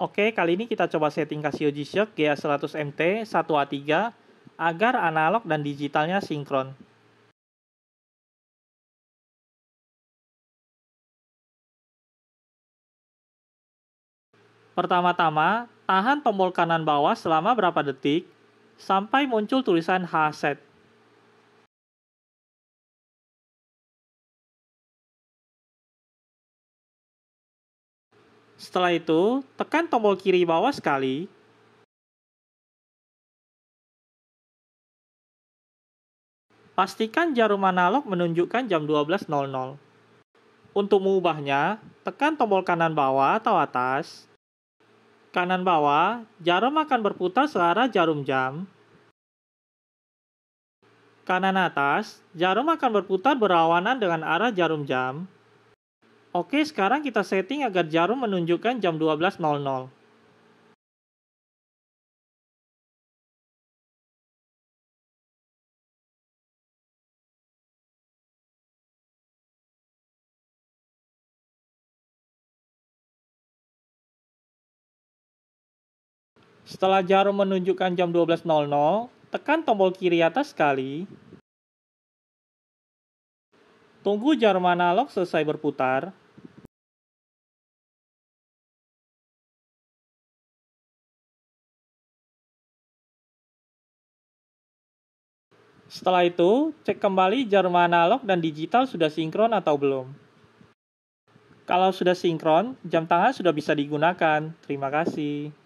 Oke, kali ini kita coba setting Casio G-Shock GA100MT 1A3 agar analog dan digitalnya sinkron. Pertama-tama, tahan tombol kanan bawah selama berapa detik sampai muncul tulisan H-Set. Setelah itu, tekan tombol kiri bawah sekali pastikan jarum analog menunjukkan jam 12.00. Untuk mengubahnya, tekan tombol kanan bawah atau atas. Kanan bawah, jarum akan berputar searah jarum jam. Kanan atas, jarum akan berputar berlawanan dengan arah jarum jam. Oke, sekarang kita setting agar jarum menunjukkan jam 12.00. Setelah jarum menunjukkan jam 12.00, tekan tombol kiri atas sekali. Tunggu jarum analog selesai berputar. Setelah itu, cek kembali jarum analog dan digital sudah sinkron atau belum. Kalau sudah sinkron, jam tangan sudah bisa digunakan. Terima kasih.